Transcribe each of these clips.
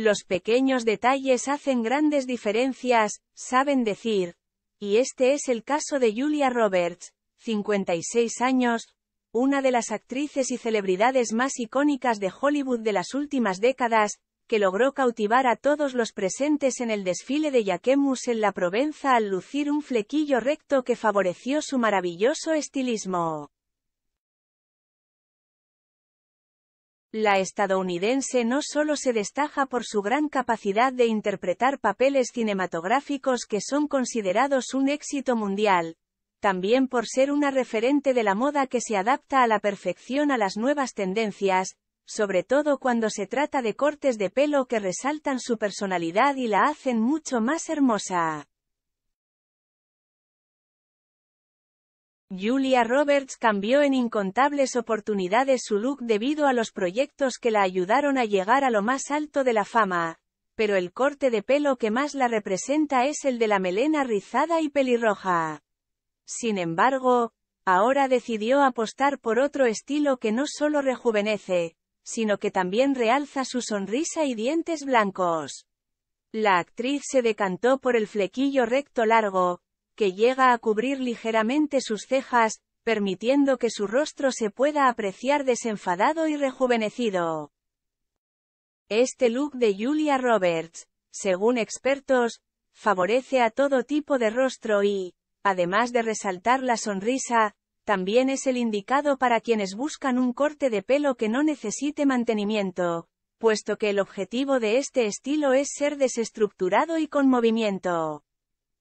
Los pequeños detalles hacen grandes diferencias, saben decir. Y este es el caso de Julia Roberts, 56 años, una de las actrices y celebridades más icónicas de Hollywood de las últimas décadas, que logró cautivar a todos los presentes en el desfile de Jaquemus en la Provenza al lucir un flequillo recto que favoreció su maravilloso estilismo. La estadounidense no solo se destaca por su gran capacidad de interpretar papeles cinematográficos que son considerados un éxito mundial, también por ser una referente de la moda que se adapta a la perfección a las nuevas tendencias, sobre todo cuando se trata de cortes de pelo que resaltan su personalidad y la hacen mucho más hermosa. Julia Roberts cambió en incontables oportunidades su look debido a los proyectos que la ayudaron a llegar a lo más alto de la fama, pero el corte de pelo que más la representa es el de la melena rizada y pelirroja. Sin embargo, ahora decidió apostar por otro estilo que no solo rejuvenece, sino que también realza su sonrisa y dientes blancos. La actriz se decantó por el flequillo recto largo, que llega a cubrir ligeramente sus cejas, permitiendo que su rostro se pueda apreciar desenfadado y rejuvenecido. Este look de Julia Roberts, según expertos, favorece a todo tipo de rostro y, además de resaltar la sonrisa, también es el indicado para quienes buscan un corte de pelo que no necesite mantenimiento, puesto que el objetivo de este estilo es ser desestructurado y con movimiento.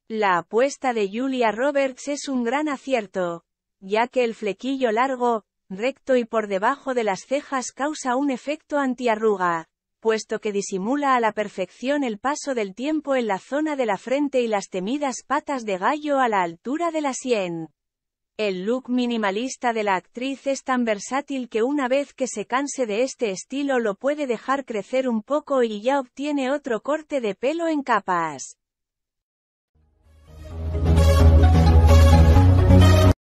La apuesta de Julia Roberts es un gran acierto, ya que el flequillo largo, recto y por debajo de las cejas causa un efecto antiarruga, puesto que disimula a la perfección el paso del tiempo en la zona de la frente y las temidas patas de gallo a la altura de la sien. El look minimalista de la actriz es tan versátil que una vez que se canse de este estilo lo puede dejar crecer un poco y ya obtiene otro corte de pelo en capas.